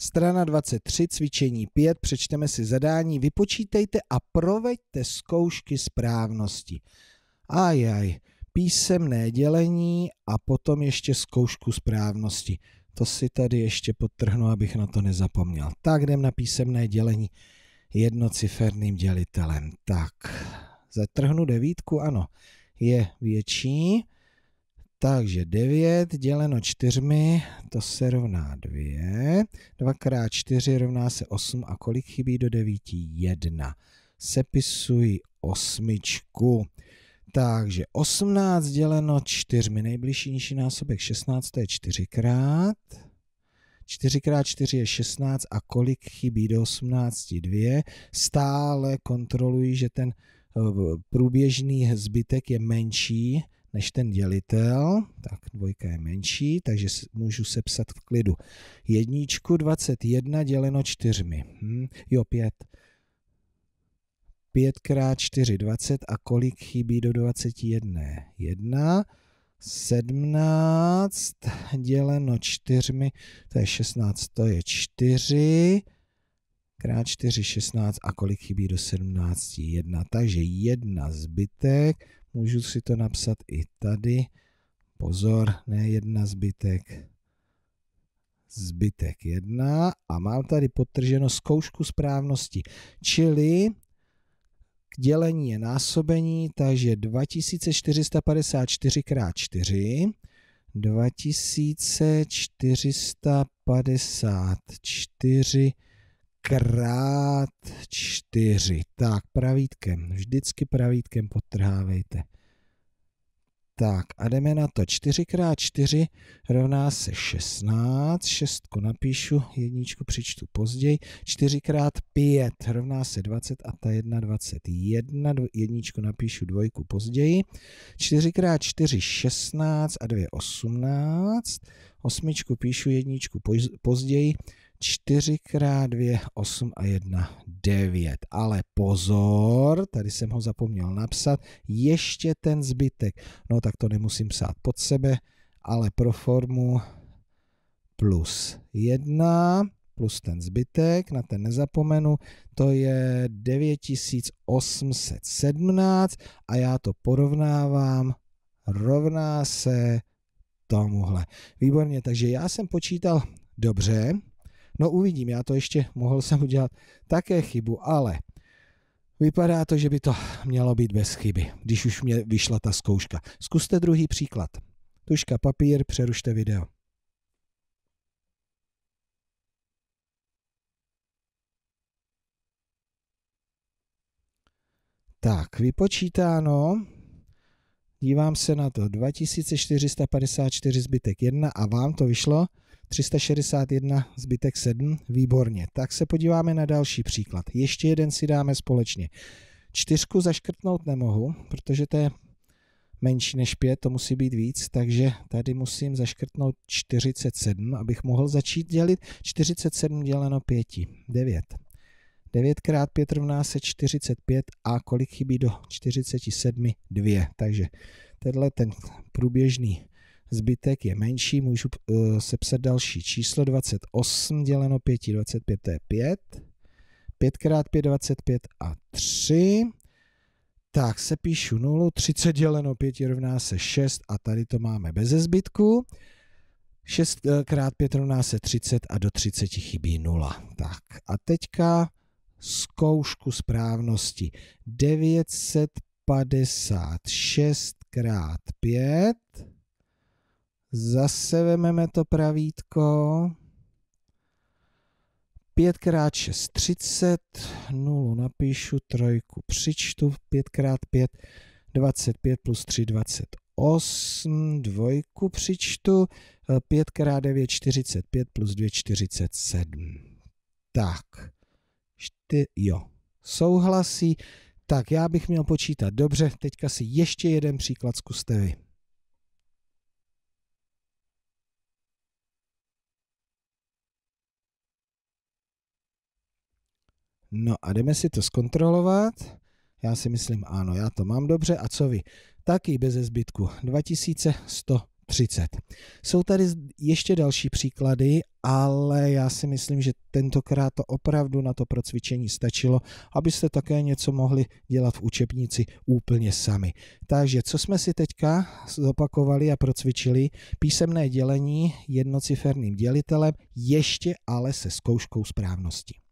Strana 23, cvičení 5, přečteme si zadání, vypočítejte a proveďte zkoušky správnosti. Ajaj, písemné dělení a potom ještě zkoušku správnosti. To si tady ještě podtrhnu, abych na to nezapomněl. Tak jdem na písemné dělení jednociferným dělitelem. Tak, zatrhnu devítku, ano, je větší. Takže 9 děleno čtyřmi, to se rovná 2. 2 x 4 rovná se 8 a kolik chybí do 9? 1. Sepisuji osmičku. Takže 18 děleno 4, nejbližší nižší násobek 16, to je 4 krát. 4 x 4 je 16 a kolik chybí do 18? 2. Stále kontroluji, že ten eh, průběžný zbytek je menší než ten dělitel, tak dvojka je menší, takže můžu sepsat v klidu jedničku 21 děleno čtyřmi. Hm? Jo, pět. 5 krát 4, 20 a kolik chybí do 21? 1, 17 děleno 4, to je 16, to je 4, krát 4, 16 a kolik chybí do 17? 1, takže 1 zbytek Můžu si to napsat i tady. Pozor, ne jedna zbytek, zbytek jedna a mám tady potrženo zkoušku správnosti. Čili k dělení je násobení, takže 2454 x 4 2454 krát čtyři. Tak, pravítkem. Vždycky pravítkem podtrhávejte. Tak a jdeme na to. 4 krát 4 rovná se 16. Šestku napíšu, jedničku přičtu později. 4 krát 5 rovná se 20 a ta 1 21. Jedničku napíšu dvojku později. 4 krát 4 16 a 2 18. Osmičku píšu jedničku později. 4x2, 8 a 1, 9. Ale pozor, tady jsem ho zapomněl napsat, ještě ten zbytek. No tak to nemusím psát pod sebe, ale pro formu plus 1 plus ten zbytek, na ten nezapomenu, to je 9817 a já to porovnávám, rovná se tomuhle. Výborně, takže já jsem počítal dobře, No uvidím, já to ještě mohl jsem udělat také chybu, ale vypadá to, že by to mělo být bez chyby, když už mě vyšla ta zkouška. Zkuste druhý příklad. Tuška, papír, přerušte video. Tak, vypočítáno, dívám se na to, 2454 zbytek 1 a vám to vyšlo 361, zbytek 7, výborně. Tak se podíváme na další příklad. Ještě jeden si dáme společně. Čtyřku zaškrtnout nemohu, protože to je menší než 5, to musí být víc, takže tady musím zaškrtnout 47, abych mohl začít dělit 47 děleno 5, 9. 9 krát 5 rovná se 45 a kolik chybí do 47? 2. Takže tenhle ten průběžný zbytek je menší, můžu uh, sepsat další číslo 28 děleno 5, 25 to je 5, 5 x 5, 25 a 3, tak se píšu 0, 30 děleno 5 rovná se 6 a tady to máme bez zbytku. 6 x 5 rovná se 30 a do 30 chybí 0. Tak a teďka zkoušku správnosti. 956 x 5 Zase vememe to pravítko. 5x6, 30, 0 napíšu, trojku přičtu, 5x5, 25 plus 3, 28, dvojku přičtu, 5x9, eh, 45 plus 2, 47. Tak, čty, jo, souhlasí. Tak já bych měl počítat dobře, teďka si ještě jeden příklad zkuste vy. No a jdeme si to zkontrolovat. Já si myslím, ano, já to mám dobře. A co vy? Taky bez zbytku. 2130. Jsou tady ještě další příklady, ale já si myslím, že tentokrát to opravdu na to procvičení stačilo, abyste také něco mohli dělat v učebnici úplně sami. Takže co jsme si teďka zopakovali a procvičili? Písemné dělení jednociferným dělitelem, ještě ale se zkouškou správnosti.